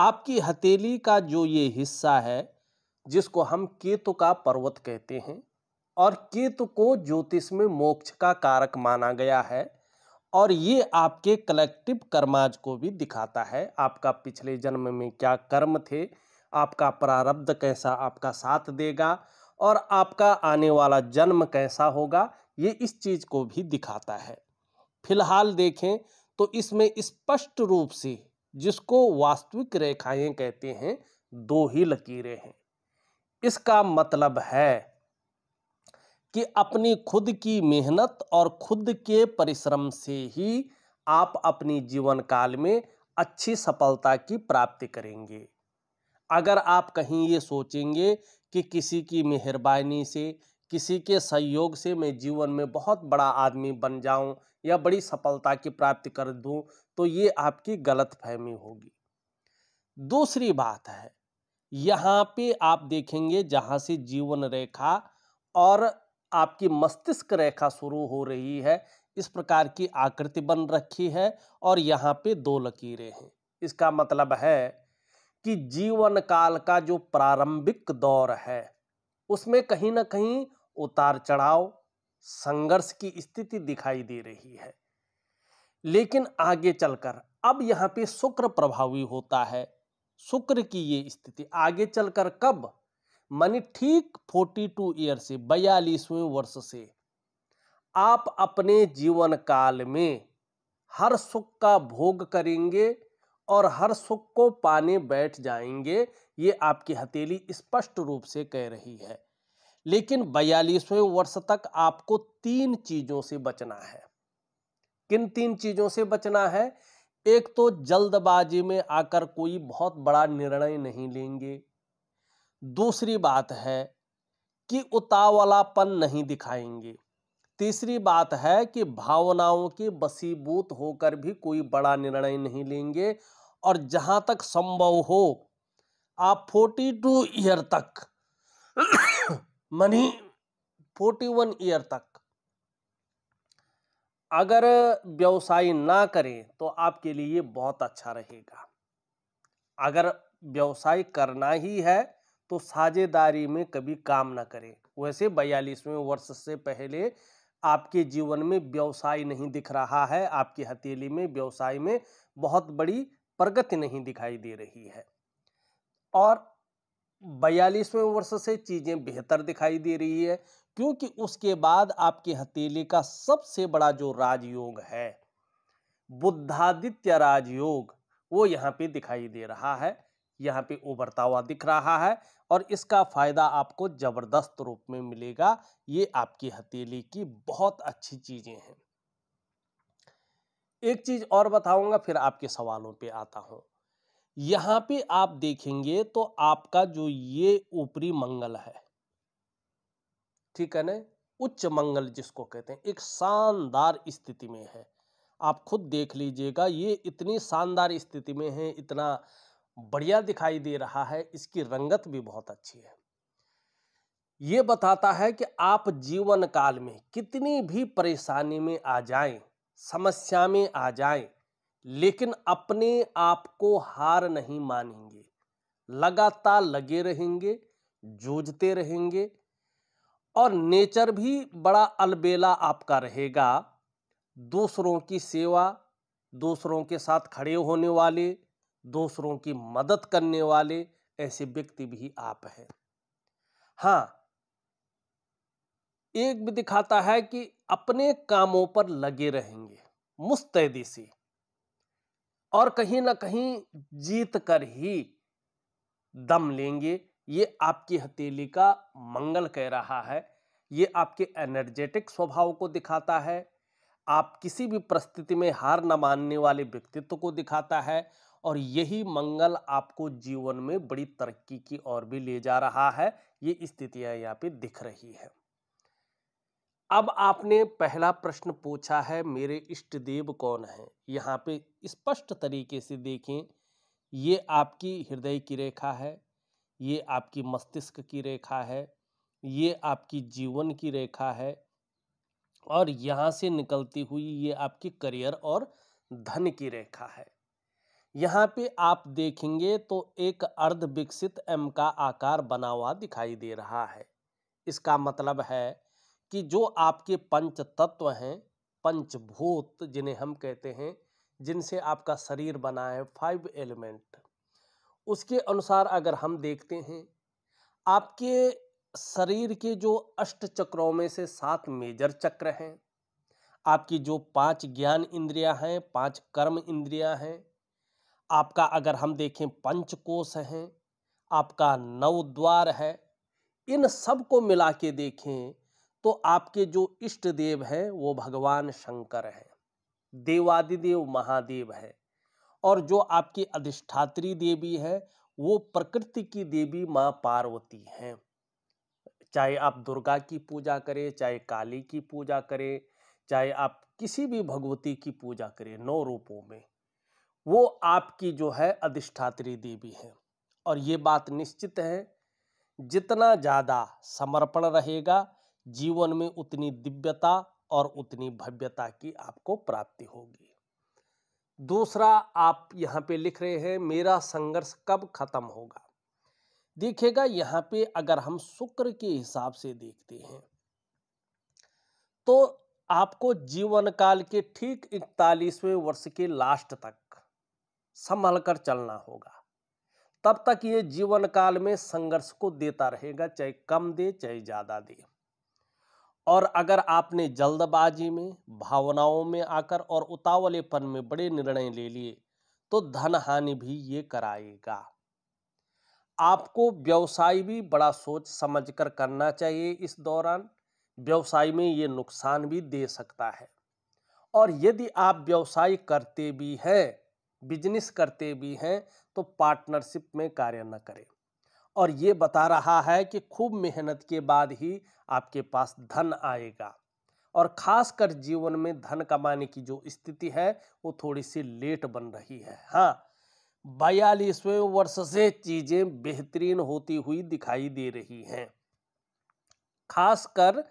आपकी हथेली का जो ये हिस्सा है जिसको हम केतु का पर्वत कहते हैं और केतु को ज्योतिष में मोक्ष का कारक माना गया है और ये आपके कलेक्टिव कर्माज को भी दिखाता है आपका पिछले जन्म में क्या कर्म थे आपका प्रारब्ध कैसा आपका साथ देगा और आपका आने वाला जन्म कैसा होगा ये इस चीज़ को भी दिखाता है फिलहाल देखें तो इसमें स्पष्ट इस रूप से जिसको वास्तविक रेखाएं कहते हैं दो ही लकीरें हैं इसका मतलब है कि अपनी खुद की मेहनत और खुद के परिश्रम से ही आप अपनी जीवन काल में अच्छी सफलता की प्राप्ति करेंगे अगर आप कहीं ये सोचेंगे कि किसी की मेहरबानी से किसी के सहयोग से मैं जीवन में बहुत बड़ा आदमी बन जाऊं या बड़ी सफलता की प्राप्ति कर दूं तो ये आपकी गलत फहमी होगी दूसरी बात है यहाँ पे आप देखेंगे जहाँ से जीवन रेखा और आपकी मस्तिष्क रेखा शुरू हो रही है इस प्रकार की आकृति बन रखी है और यहाँ पे दो लकीरें हैं इसका मतलब है कि जीवन काल का जो प्रारंभिक दौर है उसमें कहीं ना कहीं उतार चढ़ाव संघर्ष की स्थिति दिखाई दे रही है लेकिन आगे चलकर अब यहाँ पे शुक्र प्रभावी होता है शुक्र की ये स्थिति आगे चलकर कब माने ठीक 42 ईयर से बयालीसवें वर्ष से आप अपने जीवन काल में हर सुख का भोग करेंगे और हर सुख को पाने बैठ जाएंगे ये आपकी हथेली स्पष्ट रूप से कह रही है लेकिन बयालीसवें वर्ष तक आपको तीन चीज़ों से बचना है किन तीन चीज़ों से बचना है एक तो जल्दबाजी में आकर कोई बहुत बड़ा निर्णय नहीं लेंगे दूसरी बात है कि उतावलापन नहीं दिखाएंगे तीसरी बात है कि भावनाओं के बसीबूत होकर भी कोई बड़ा निर्णय नहीं लेंगे और जहाँ तक संभव हो आप फोर्टी टू ईयर तक मनी फोर्टी वन ईयर तक अगर व्यवसाय ना करें तो आपके लिए बहुत अच्छा रहेगा अगर व्यवसाय करना ही है तो साझेदारी में कभी काम ना करें वैसे बयालीसवें वर्ष से पहले आपके जीवन में व्यवसाय नहीं दिख रहा है आपकी हथेली में व्यवसाय में बहुत बड़ी प्रगति नहीं दिखाई दे रही है और बयालीसवें वर्ष से चीज़ें बेहतर दिखाई दे रही है क्योंकि उसके बाद आपके हथेली का सबसे बड़ा जो राजयोग है बुद्धादित्य राजयोग वो यहाँ पे दिखाई दे रहा है यहाँ पे उभरता हुआ दिख रहा है और इसका फायदा आपको जबरदस्त रूप में मिलेगा ये आपकी हथेली की बहुत अच्छी चीजें हैं एक चीज और बताऊंगा फिर आपके सवालों पे आता हूं यहाँ पे आप देखेंगे तो आपका जो ये ऊपरी मंगल है ठीक है ना उच्च मंगल जिसको कहते हैं एक शानदार स्थिति में है आप खुद देख लीजिएगा ये इतनी शानदार स्थिति में है इतना बढ़िया दिखाई दे रहा है इसकी रंगत भी बहुत अच्छी है ये बताता है कि आप जीवन काल में कितनी भी परेशानी में आ जाएं समस्या में आ जाएं लेकिन अपने आप को हार नहीं मानेंगे लगातार लगे रहेंगे जूझते रहेंगे और नेचर भी बड़ा अलबेला आपका रहेगा दूसरों की सेवा दूसरों के साथ खड़े होने वाले दूसरों की मदद करने वाले ऐसे व्यक्ति भी आप हैं हाँ एक भी दिखाता है कि अपने कामों पर लगे रहेंगे मुस्तैदी से और कहीं ना कहीं जीत कर ही दम लेंगे ये आपकी हथेली का मंगल कह रहा है ये आपके एनर्जेटिक स्वभाव को दिखाता है आप किसी भी परिस्थिति में हार न मानने वाले व्यक्तित्व को दिखाता है और यही मंगल आपको जीवन में बड़ी तरक्की की ओर भी ले जा रहा है ये स्थितियां यहाँ पे दिख रही है अब आपने पहला प्रश्न पूछा है मेरे इष्ट देव कौन है यहाँ पे स्पष्ट तरीके से देखें ये आपकी हृदय की रेखा है ये आपकी मस्तिष्क की रेखा है ये आपकी जीवन की रेखा है और यहाँ से निकलती हुई ये आपकी करियर और धन की रेखा है यहाँ पे आप देखेंगे तो एक अर्ध विकसित एम का आकार बना हुआ दिखाई दे रहा है इसका मतलब है कि जो आपके पंच तत्व हैं पंचभूत जिन्हें हम कहते हैं जिनसे आपका शरीर बना है फाइव एलिमेंट उसके अनुसार अगर हम देखते हैं आपके शरीर के जो अष्ट चक्रों में से सात मेजर चक्र हैं आपकी जो पांच ज्ञान इंद्रियां हैं पांच कर्म इंद्रियां हैं आपका अगर हम देखें पंच कोश हैं आपका नव द्वार है इन सब को मिला के देखें तो आपके जो इष्ट देव हैं वो भगवान शंकर हैं देवादिदेव महादेव है और जो आपकी अधिष्ठात्री देवी है वो प्रकृति की देवी माँ पार्वती हैं चाहे आप दुर्गा की पूजा करें चाहे काली की पूजा करें चाहे आप किसी भी भगवती की पूजा करें नौ रूपों में वो आपकी जो है अधिष्ठात्री देवी है और ये बात निश्चित है जितना ज़्यादा समर्पण रहेगा जीवन में उतनी दिव्यता और उतनी भव्यता की आपको प्राप्ति होगी दूसरा आप यहाँ पे लिख रहे हैं मेरा संघर्ष कब खत्म होगा देखिएगा यहाँ पे अगर हम शुक्र के हिसाब से देखते हैं तो आपको जीवन काल के ठीक इकतालीसवें वर्ष के लास्ट तक संभल कर चलना होगा तब तक ये जीवन काल में संघर्ष को देता रहेगा चाहे कम दे चाहे ज़्यादा दे और अगर आपने जल्दबाजी में भावनाओं में आकर और उतावलेपन में बड़े निर्णय ले लिए तो धन हानि भी ये कराएगा आपको व्यवसाय भी बड़ा सोच समझकर करना चाहिए इस दौरान व्यवसाय में ये नुकसान भी दे सकता है और यदि आप व्यवसाय करते भी हैं बिजनेस करते भी हैं तो पार्टनरशिप में कार्य न करें और ये बता रहा है कि खूब मेहनत के बाद ही आपके पास धन आएगा और खासकर जीवन में धन कमाने की जो स्थिति है वो थोड़ी सी लेट बन रही है हाँ बयालीसवें वर्ष से चीज़ें बेहतरीन होती हुई दिखाई दे रही हैं खासकर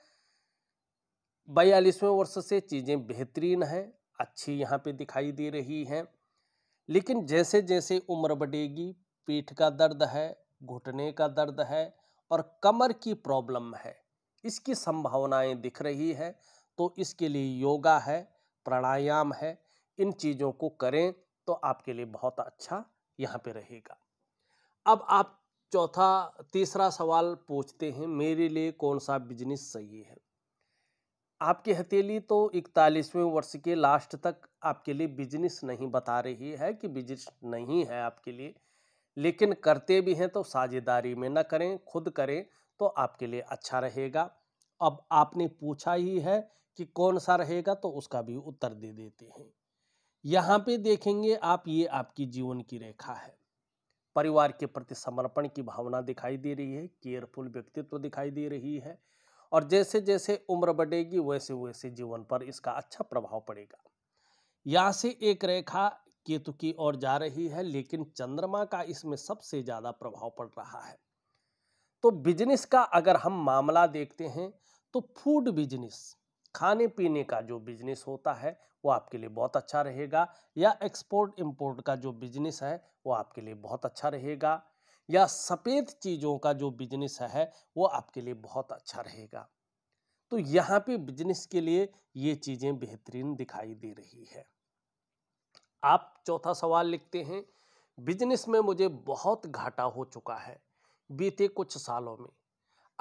बयालीसवें वर्ष से चीज़ें बेहतरीन हैं अच्छी यहाँ पे दिखाई दे रही हैं लेकिन जैसे जैसे उम्र बढ़ेगी पीठ का दर्द है घुटने का दर्द है और कमर की प्रॉब्लम है इसकी संभावनाएं दिख रही है तो इसके लिए योगा है प्राणायाम है इन चीज़ों को करें तो आपके लिए बहुत अच्छा यहाँ पे रहेगा अब आप चौथा तीसरा सवाल पूछते हैं मेरे लिए कौन सा बिजनेस सही है आपकी हथेली तो इकतालीसवें वर्ष के लास्ट तक आपके लिए बिजनेस नहीं बता रही है कि बिजनेस नहीं है आपके लिए लेकिन करते भी हैं तो साझेदारी में ना करें खुद करें तो आपके लिए अच्छा रहेगा अब आपने पूछा ही है कि कौन सा रहेगा तो उसका भी उत्तर दे देते हैं यहाँ पे देखेंगे आप ये आपकी जीवन की रेखा है परिवार के प्रति समर्पण की भावना दिखाई दे रही है केयरफुल व्यक्तित्व दिखाई दे रही है और जैसे जैसे उम्र बढ़ेगी वैसे वैसे जीवन पर इसका अच्छा प्रभाव पड़ेगा यहाँ से एक रेखा केतु की ओर जा रही है लेकिन चंद्रमा का इसमें सबसे ज़्यादा प्रभाव पड़ रहा है तो बिजनेस का अगर हम मामला देखते हैं तो फूड बिजनेस खाने पीने का जो बिजनेस होता है वो आपके लिए बहुत अच्छा रहेगा या एक्सपोर्ट इम्पोर्ट का जो बिजनेस है वो आपके लिए बहुत अच्छा रहेगा या सफ़ेद चीज़ों का जो बिजनेस है वो आपके लिए बहुत अच्छा रहेगा तो यहाँ पे बिजनेस के लिए ये चीज़ें बेहतरीन दिखाई दे रही है आप चौथा सवाल लिखते हैं बिजनेस में मुझे बहुत घाटा हो चुका है बीते कुछ सालों में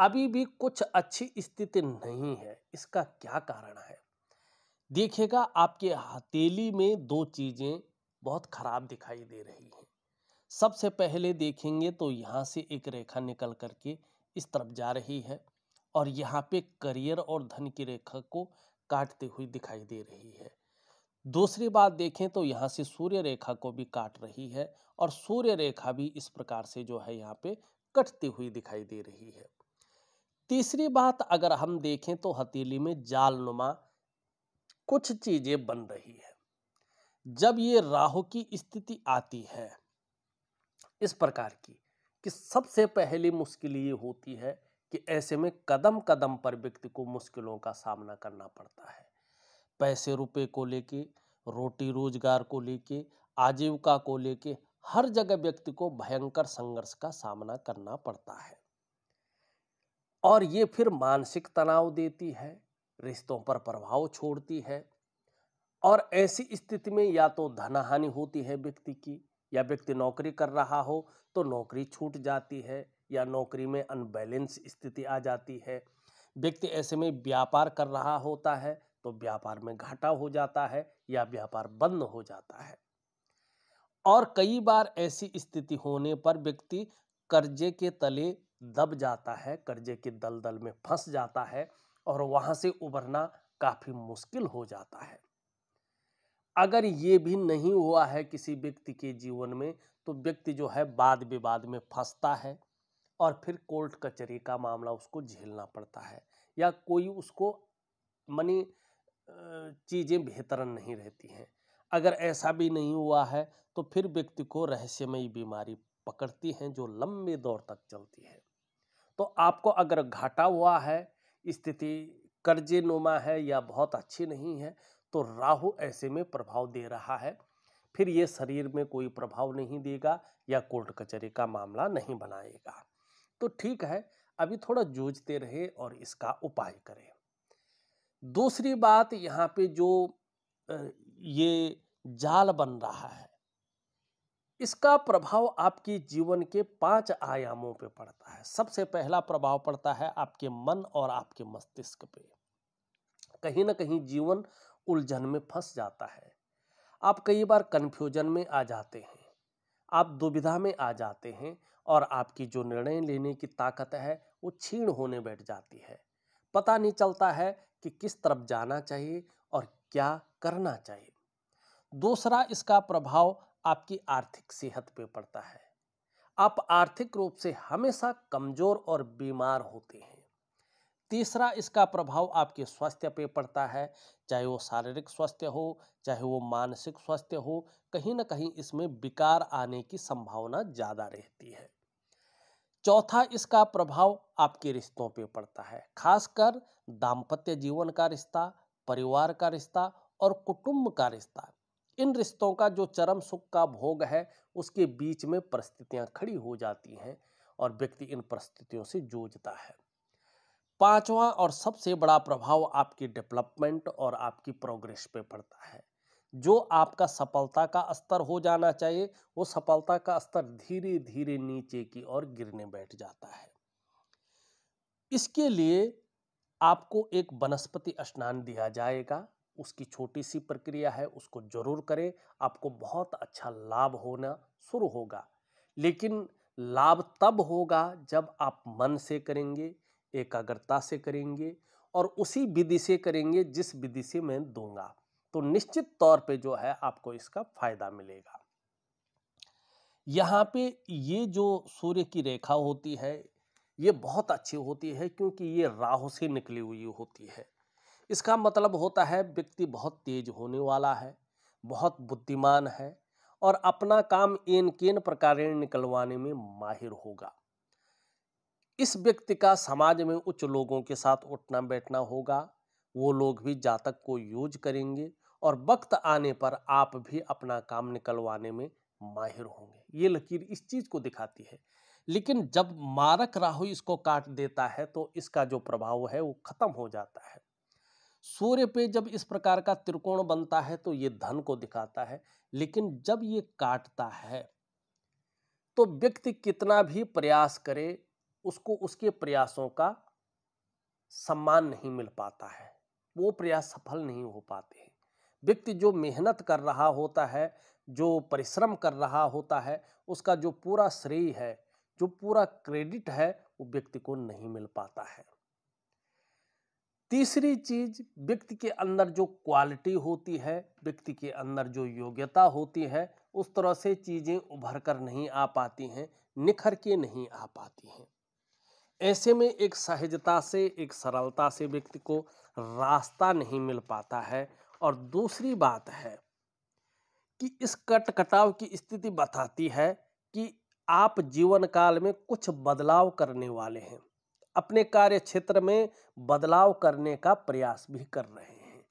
अभी भी कुछ अच्छी स्थिति नहीं है इसका क्या कारण है देखिएगा आपके हथेली में दो चीज़ें बहुत ख़राब दिखाई दे रही हैं सबसे पहले देखेंगे तो यहाँ से एक रेखा निकल करके इस तरफ जा रही है और यहाँ पे करियर और धन की रेखा को काटते हुए दिखाई दे रही है दूसरी बात देखें तो यहाँ से सूर्य रेखा को भी काट रही है और सूर्य रेखा भी इस प्रकार से जो है यहाँ पे कटती हुई दिखाई दे रही है तीसरी बात अगर हम देखें तो हथेली में जाल नुमा कुछ चीज़ें बन रही है जब ये राहु की स्थिति आती है इस प्रकार की कि सबसे पहली मुश्किल ये होती है कि ऐसे में कदम कदम पर व्यक्ति को मुश्किलों का सामना करना पड़ता है पैसे रुपए को लेके रोटी रोजगार को लेके आजीविका को लेके हर जगह व्यक्ति को भयंकर संघर्ष का सामना करना पड़ता है और ये फिर मानसिक तनाव देती है रिश्तों पर प्रभाव छोड़ती है और ऐसी स्थिति में या तो धनहानि होती है व्यक्ति की या व्यक्ति नौकरी कर रहा हो तो नौकरी छूट जाती है या नौकरी में अनबैलेंस स्थिति आ जाती है व्यक्ति ऐसे में व्यापार कर रहा होता है तो व्यापार में घाटा हो जाता है या व्यापार बंद हो जाता है और कई बार ऐसी स्थिति होने पर व्यक्ति कर्जे के तले दब जाता है कर्जे के दलदल में फंस जाता है और वहां से उबरना काफ़ी मुश्किल हो जाता है अगर ये भी नहीं हुआ है किसी व्यक्ति के जीवन में तो व्यक्ति जो है वाद विवाद में फंसता है और फिर कोर्ट कचहरी का मामला उसको झेलना पड़ता है या कोई उसको मनी चीज़ें बेहतरन नहीं रहती हैं अगर ऐसा भी नहीं हुआ है तो फिर व्यक्ति को रहस्यमयी बीमारी पकड़ती हैं जो लंबे दौर तक चलती है तो आपको अगर घाटा हुआ है स्थिति कर्जे नुमा है या बहुत अच्छी नहीं है तो राहु ऐसे में प्रभाव दे रहा है फिर ये शरीर में कोई प्रभाव नहीं देगा या कोर्ट कचहरी का मामला नहीं बनाएगा तो ठीक है अभी थोड़ा जूझते रहे और इसका उपाय करें दूसरी बात यहाँ पे जो ये जाल बन रहा है इसका प्रभाव आपके जीवन के पांच आयामों पे पड़ता है सबसे पहला प्रभाव पड़ता है आपके मन और आपके मस्तिष्क पे कहीं ना कहीं जीवन उलझन में फंस जाता है आप कई बार कन्फ्यूजन में आ जाते हैं आप दुविधा में आ जाते हैं और आपकी जो निर्णय लेने की ताकत है वो छीण होने बैठ जाती है पता नहीं चलता है कि किस तरफ जाना चाहिए और क्या करना चाहिए दूसरा इसका प्रभाव आपकी आर्थिक सेहत पे पड़ता है आप आर्थिक रूप से हमेशा कमज़ोर और बीमार होते हैं तीसरा इसका प्रभाव आपके स्वास्थ्य पे पड़ता है चाहे वो शारीरिक स्वास्थ्य हो चाहे वो मानसिक स्वास्थ्य हो कहीं ना कहीं इसमें विकार आने की संभावना ज़्यादा रहती है चौथा इसका प्रभाव आपके रिश्तों पे पड़ता है खासकर दाम्पत्य जीवन का रिश्ता परिवार का रिश्ता और कुटुंब का रिश्ता इन रिश्तों का जो चरम सुख का भोग है उसके बीच में परिस्थितियां खड़ी हो जाती हैं और व्यक्ति इन परिस्थितियों से जूझता है पांचवा और सबसे बड़ा प्रभाव आपकी डेवलपमेंट और आपकी प्रोग्रेस पे पड़ता है जो आपका सफलता का स्तर हो जाना चाहिए वो सफलता का स्तर धीरे धीरे नीचे की ओर गिरने बैठ जाता है इसके लिए आपको एक वनस्पति स्नान दिया जाएगा उसकी छोटी सी प्रक्रिया है उसको जरूर करें आपको बहुत अच्छा लाभ होना शुरू होगा लेकिन लाभ तब होगा जब आप मन से करेंगे एकाग्रता से करेंगे और उसी विधि से करेंगे जिस विधि से मैं दूंगा तो निश्चित तौर पे जो है आपको इसका फायदा मिलेगा यहाँ पे ये जो सूर्य की रेखा होती है ये बहुत अच्छी होती है क्योंकि ये राहु से निकली हुई होती है इसका मतलब होता है व्यक्ति बहुत तेज होने वाला है बहुत बुद्धिमान है और अपना काम एन केन प्रकार निकलवाने में माहिर होगा इस व्यक्ति का समाज में उच्च लोगों के साथ उठना बैठना होगा वो लोग भी जातक को यूज करेंगे और वक्त आने पर आप भी अपना काम निकलवाने में माहिर होंगे ये लकीर इस चीज़ को दिखाती है लेकिन जब मारक राहु इसको काट देता है तो इसका जो प्रभाव है वो खत्म हो जाता है सूर्य पे जब इस प्रकार का त्रिकोण बनता है तो ये धन को दिखाता है लेकिन जब ये काटता है तो व्यक्ति कितना भी प्रयास करे उसको उसके प्रयासों का सम्मान नहीं मिल पाता है वो प्रयास सफल नहीं हो पाते हैं व्यक्ति जो मेहनत कर रहा होता है जो परिश्रम कर रहा होता है उसका जो पूरा श्रेय है जो पूरा क्रेडिट है वो व्यक्ति को नहीं मिल पाता है तीसरी चीज व्यक्ति के अंदर जो क्वालिटी होती है व्यक्ति के अंदर जो योग्यता होती है उस तरह से चीज़ें उभर कर नहीं आ पाती हैं निखर के नहीं आ पाती हैं ऐसे में एक सहजता से एक सरलता से व्यक्ति को रास्ता नहीं मिल पाता है और दूसरी बात है कि इस कट कटाव की स्थिति बताती है कि आप जीवन काल में कुछ बदलाव करने वाले हैं अपने कार्य क्षेत्र में बदलाव करने का प्रयास भी कर रहे हैं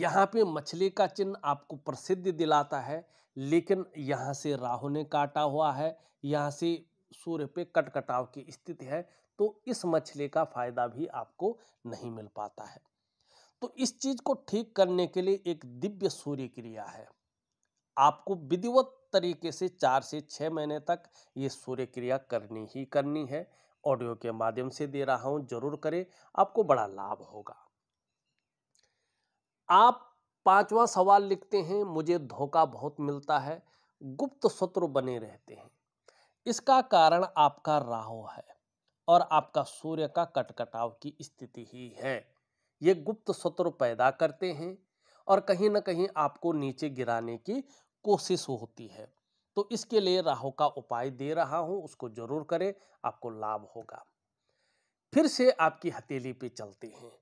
यहाँ पे मछली का चिन्ह आपको प्रसिद्धि दिलाता है लेकिन यहाँ से राहु ने काटा हुआ है यहाँ से सूर्य पे कटकटाव की स्थिति है तो इस मछली का फायदा भी आपको नहीं मिल पाता है तो इस चीज को ठीक करने के लिए एक दिव्य सूर्य क्रिया है आपको विधिवत तरीके से चार से छः महीने तक ये सूर्य क्रिया करनी ही करनी है ऑडियो के माध्यम से दे रहा हूं जरूर करें आपको बड़ा लाभ होगा आप पांचवा सवाल लिखते हैं मुझे धोखा बहुत मिलता है गुप्त शत्रु बने रहते हैं इसका कारण आपका राहु है और आपका सूर्य का कटकटाव की स्थिति ही है ये गुप्त शत्रु पैदा करते हैं और कहीं ना कहीं आपको नीचे गिराने की कोशिश होती है तो इसके लिए राहु का उपाय दे रहा हूं उसको जरूर करें आपको लाभ होगा फिर से आपकी हथेली पे चलते हैं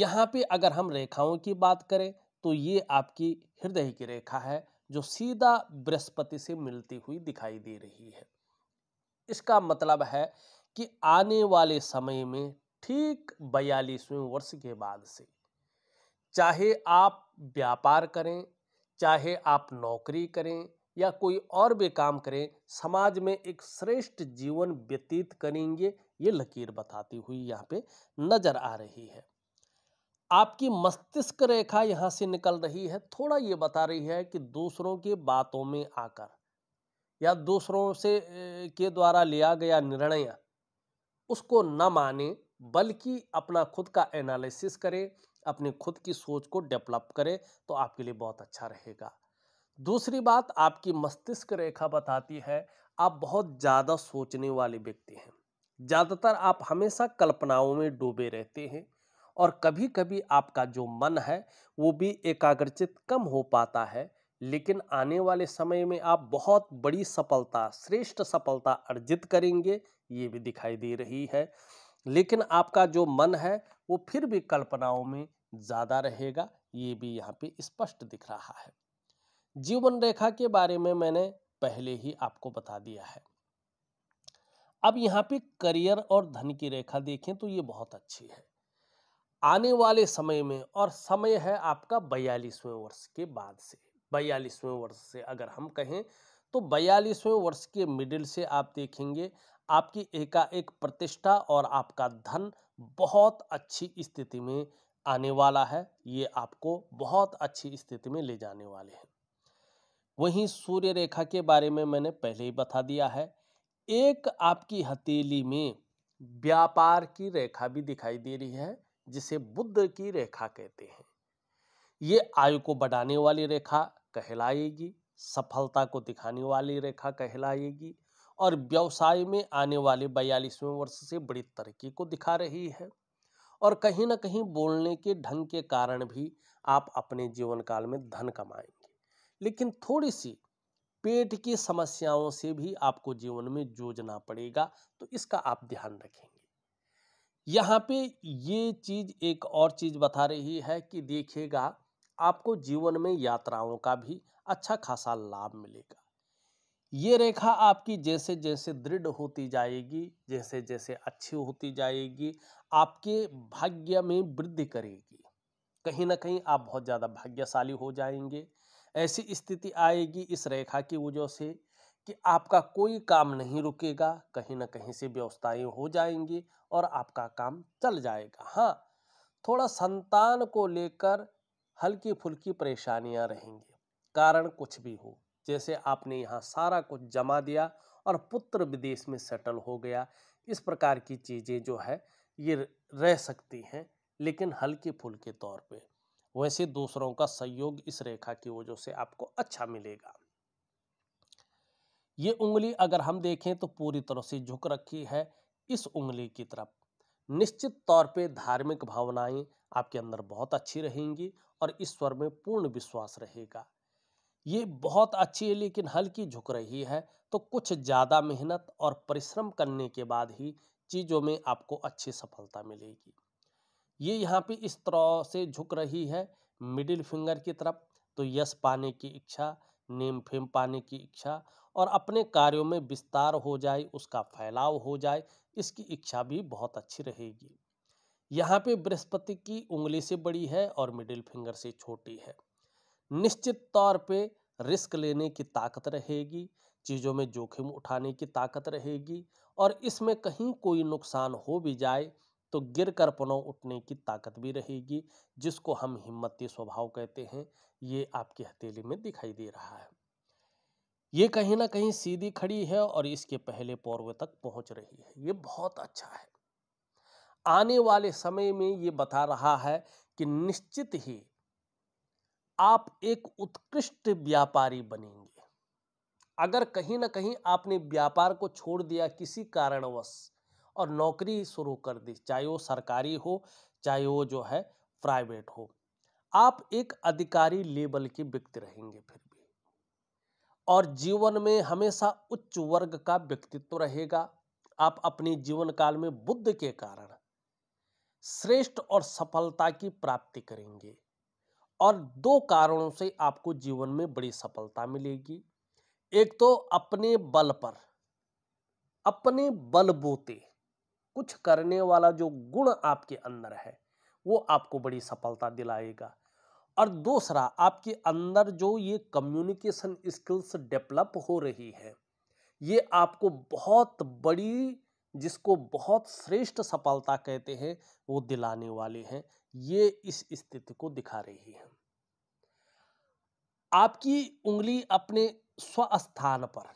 यहाँ पे अगर हम रेखाओं की बात करें तो ये आपकी हृदय की रेखा है जो सीधा बृहस्पति से मिलती हुई दिखाई दे रही है इसका मतलब है कि आने वाले समय में ठीक बयालीसवें वर्ष के बाद से चाहे आप व्यापार करें चाहे आप नौकरी करें या कोई और भी काम करें समाज में एक श्रेष्ठ जीवन व्यतीत करेंगे ये लकीर बताती हुई यहाँ पे नज़र आ रही है आपकी मस्तिष्क रेखा यहाँ से निकल रही है थोड़ा ये बता रही है कि दूसरों की बातों में आकर या दूसरों से के द्वारा लिया गया निर्णय उसको न माने बल्कि अपना खुद का एनालिसिस करें अपनी खुद की सोच को डेवलप करें तो आपके लिए बहुत अच्छा रहेगा दूसरी बात आपकी मस्तिष्क रेखा बताती है आप बहुत ज़्यादा सोचने वाले व्यक्ति हैं ज़्यादातर आप हमेशा कल्पनाओं में डूबे रहते हैं और कभी कभी आपका जो मन है वो भी एकाग्रचित कम हो पाता है लेकिन आने वाले समय में आप बहुत बड़ी सफलता श्रेष्ठ सफलता अर्जित करेंगे ये भी दिखाई दे रही है लेकिन आपका जो मन है वो फिर भी कल्पनाओं में ज़्यादा रहेगा ये भी यहाँ पे स्पष्ट दिख रहा है जीवन रेखा के बारे में मैंने पहले ही आपको बता दिया है अब यहाँ पे करियर और धन की रेखा देखें तो ये बहुत अच्छी है आने वाले समय में और समय है आपका बयालीसवें वर्ष के बाद से बयालीसवें वर्ष से अगर हम कहें तो बयालीसवें वर्ष के मिडिल से आप देखेंगे आपकी एकाएक प्रतिष्ठा और आपका धन बहुत अच्छी स्थिति में आने वाला है ये आपको बहुत अच्छी स्थिति में ले जाने वाले हैं वहीं सूर्य रेखा के बारे में मैंने पहले ही बता दिया है एक आपकी हथेली में व्यापार की रेखा भी दिखाई दे रही है जिसे बुद्ध की रेखा कहते हैं ये आयु को बढ़ाने वाली रेखा कहलाएगी सफलता को दिखाने वाली रेखा कहलाएगी और व्यवसाय में आने वाले बयालीसवें वर्ष से बड़ी तरक्की को दिखा रही है और कहीं ना कहीं बोलने के ढंग के कारण भी आप अपने जीवन काल में धन कमाएंगे लेकिन थोड़ी सी पेट की समस्याओं से भी आपको जीवन में जूझना पड़ेगा तो इसका आप ध्यान रखें यहाँ पे ये चीज़ एक और चीज़ बता रही है कि देखिएगा आपको जीवन में यात्राओं का भी अच्छा खासा लाभ मिलेगा ये रेखा आपकी जैसे जैसे दृढ़ होती जाएगी जैसे जैसे अच्छी होती जाएगी आपके भाग्य में वृद्धि करेगी कहीं ना कहीं आप बहुत ज़्यादा भाग्यशाली हो जाएंगे ऐसी स्थिति आएगी इस रेखा की वजह से कि आपका कोई काम नहीं रुकेगा कहीं ना कहीं से व्यवस्थाएं हो जाएंगी और आपका काम चल जाएगा हाँ थोड़ा संतान को लेकर हल्की फुल्की परेशानियां रहेंगी कारण कुछ भी हो जैसे आपने यहाँ सारा कुछ जमा दिया और पुत्र विदेश में सेटल हो गया इस प्रकार की चीज़ें जो है ये रह सकती हैं लेकिन हल्के फुल्के तौर पे वैसे दूसरों का सहयोग इस रेखा की वजह से आपको अच्छा मिलेगा ये उंगली अगर हम देखें तो पूरी तरह से झुक रखी है इस उंगली की तरफ निश्चित तौर पे धार्मिक भावनाएं आपके अंदर बहुत अच्छी रहेंगी और ईश्वर में पूर्ण विश्वास रहेगा ये बहुत अच्छी है लेकिन हल्की झुक रही है तो कुछ ज़्यादा मेहनत और परिश्रम करने के बाद ही चीज़ों में आपको अच्छी सफलता मिलेगी ये यहाँ पे इस तरह से झुक रही है मिडिल फिंगर की तरफ तो यश पाने की इच्छा नेम फेम पाने की इच्छा और अपने कार्यों में विस्तार हो जाए उसका फैलाव हो जाए इसकी इच्छा भी बहुत अच्छी रहेगी यहाँ पे बृहस्पति की उंगली से बड़ी है और मिडिल फिंगर से छोटी है निश्चित तौर पे रिस्क लेने की ताकत रहेगी चीज़ों में जोखिम उठाने की ताकत रहेगी और इसमें कहीं कोई नुकसान हो भी जाए तो गिर कर पुनः उठने की ताकत भी रहेगी जिसको हम हिम्मती स्वभाव कहते हैं ये आपकी हथेली में दिखाई दे रहा है ये कहीं ना कहीं सीधी खड़ी है और इसके पहले पौर्व तक पहुंच रही है ये बहुत अच्छा है आने वाले समय में ये बता रहा है कि निश्चित ही आप एक उत्कृष्ट व्यापारी बनेंगे अगर कहीं ना कहीं आपने व्यापार को छोड़ दिया किसी कारणवश और नौकरी शुरू कर दी चाहे वो सरकारी हो चाहे वो जो है प्राइवेट हो आप एक अधिकारी लेवल के व्यक्ति रहेंगे फिर और जीवन में हमेशा उच्च वर्ग का व्यक्तित्व रहेगा आप अपने जीवन काल में बुद्ध के कारण श्रेष्ठ और सफलता की प्राप्ति करेंगे और दो कारणों से आपको जीवन में बड़ी सफलता मिलेगी एक तो अपने बल पर अपने बलबूते कुछ करने वाला जो गुण आपके अंदर है वो आपको बड़ी सफलता दिलाएगा और दूसरा आपके अंदर जो ये कम्युनिकेशन स्किल्स डेवलप हो रही है ये आपको बहुत बड़ी जिसको बहुत श्रेष्ठ सफलता कहते हैं वो दिलाने वाले हैं ये इस स्थिति को दिखा रही है आपकी उंगली अपने स्वस्थान पर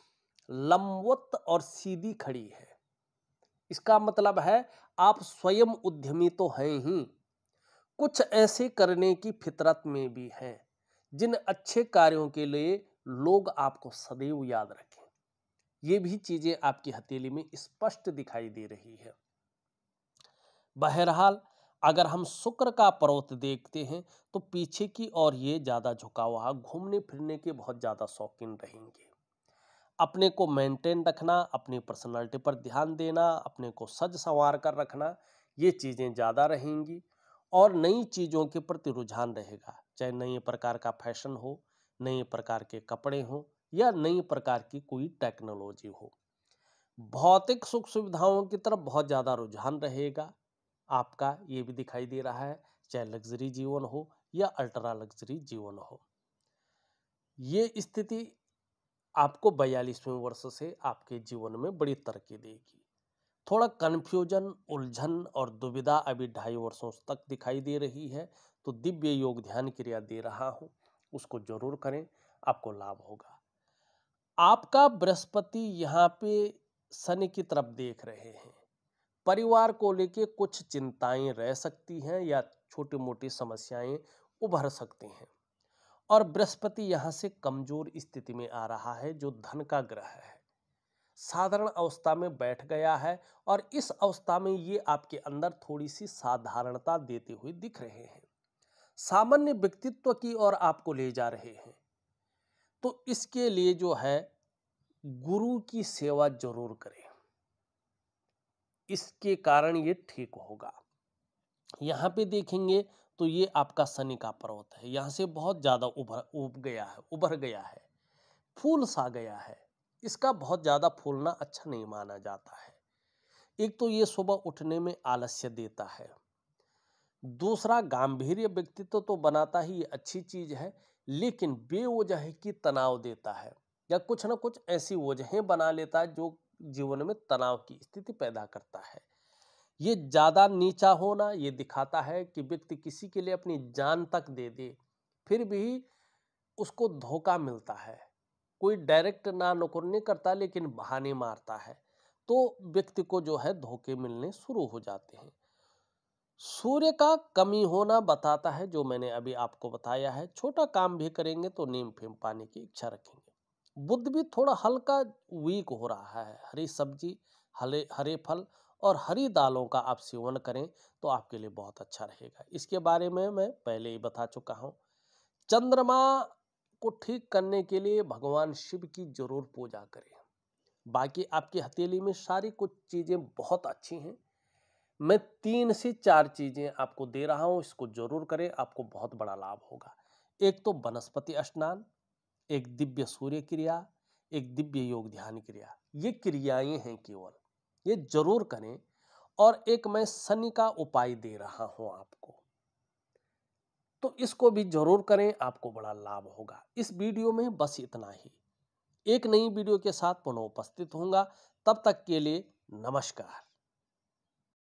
लंबवत और सीधी खड़ी है इसका मतलब है आप स्वयं उद्यमी तो हैं ही कुछ ऐसे करने की फितरत में भी है जिन अच्छे कार्यों के लिए लोग आपको सदैव याद रखें ये भी चीज़ें आपकी हथेली में स्पष्ट दिखाई दे रही है बहरहाल अगर हम शुक्र का पर्वत देखते हैं तो पीछे की ओर ये ज़्यादा झुका हुआ हाँ, घूमने फिरने के बहुत ज़्यादा शौकीन रहेंगे अपने को मेंटेन रखना अपनी पर्सनालिटी पर ध्यान देना अपने को सज संवार कर रखना ये चीज़ें ज़्यादा रहेंगी और नई चीज़ों के प्रति रुझान रहेगा चाहे नए प्रकार का फैशन हो नए प्रकार के कपड़े हो या नई प्रकार की कोई टेक्नोलॉजी हो भौतिक सुख सुविधाओं की तरफ बहुत ज़्यादा रुझान रहेगा आपका ये भी दिखाई दे रहा है चाहे लग्जरी जीवन हो या अल्ट्रा लग्जरी जीवन हो ये स्थिति आपको बयालीसवें वर्ष से आपके जीवन में बड़ी तरक्की देगी थोड़ा कन्फ्यूजन उलझन और दुविधा अभी ढाई वर्षों तक दिखाई दे रही है तो दिव्य योग ध्यान क्रिया दे रहा हूँ उसको जरूर करें आपको लाभ होगा आपका बृहस्पति यहाँ पे शनि की तरफ देख रहे हैं परिवार को लेके कुछ चिंताएं रह सकती हैं या छोटी मोटी समस्याएं उभर सकती हैं और बृहस्पति यहाँ से कमजोर स्थिति में आ रहा है जो धन का ग्रह है साधारण अवस्था में बैठ गया है और इस अवस्था में ये आपके अंदर थोड़ी सी साधारणता देते हुए दिख रहे हैं सामान्य व्यक्तित्व की ओर आपको ले जा रहे हैं तो इसके लिए जो है गुरु की सेवा जरूर करें इसके कारण ये ठीक होगा यहाँ पे देखेंगे तो ये आपका शनि का पर्वत है यहाँ से बहुत ज़्यादा उभर उब गया है उभर गया है फूल सा गया है इसका बहुत ज़्यादा फूलना अच्छा नहीं माना जाता है एक तो ये सुबह उठने में आलस्य देता है दूसरा गंभीर व्यक्तित्व तो बनाता ही ये अच्छी चीज़ है लेकिन बेवजह की तनाव देता है या कुछ ना कुछ ऐसी वजहें बना लेता है जो जीवन में तनाव की स्थिति पैदा करता है ये ज़्यादा नीचा होना ये दिखाता है कि व्यक्ति किसी के लिए अपनी जान तक दे दे फिर भी उसको धोखा मिलता है कोई डायरेक्ट ना नौकर नहीं करता लेकिन बहाने मारता है तो व्यक्ति को जो है धोखे मिलने शुरू हो जाते हैं सूर्य का कमी होना बताता है जो मैंने अभी आपको बताया है छोटा काम भी करेंगे तो नीम फेम पाने की इच्छा रखेंगे बुद्ध भी थोड़ा हल्का वीक हो रहा है हरी सब्जी हले हरे फल और हरी दालों का आप सेवन करें तो आपके लिए बहुत अच्छा रहेगा इसके बारे में मैं पहले ही बता चुका हूँ चंद्रमा को ठीक करने के लिए भगवान शिव की जरूर पूजा करें बाकी आपकी हथेली में सारी कुछ चीज़ें बहुत अच्छी हैं मैं तीन से चार चीज़ें आपको दे रहा हूँ इसको जरूर करें आपको बहुत बड़ा लाभ होगा एक तो वनस्पति स्नान एक दिव्य सूर्य क्रिया एक दिव्य योग ध्यान क्रिया ये क्रियाएं हैं केवल ये जरूर करें और एक मैं शनि का उपाय दे रहा हूँ आपको तो इसको भी ज़रूर करें आपको बड़ा लाभ होगा इस वीडियो में बस इतना ही एक नई वीडियो के साथ पुनः उपस्थित होंगे तब तक के लिए नमस्कार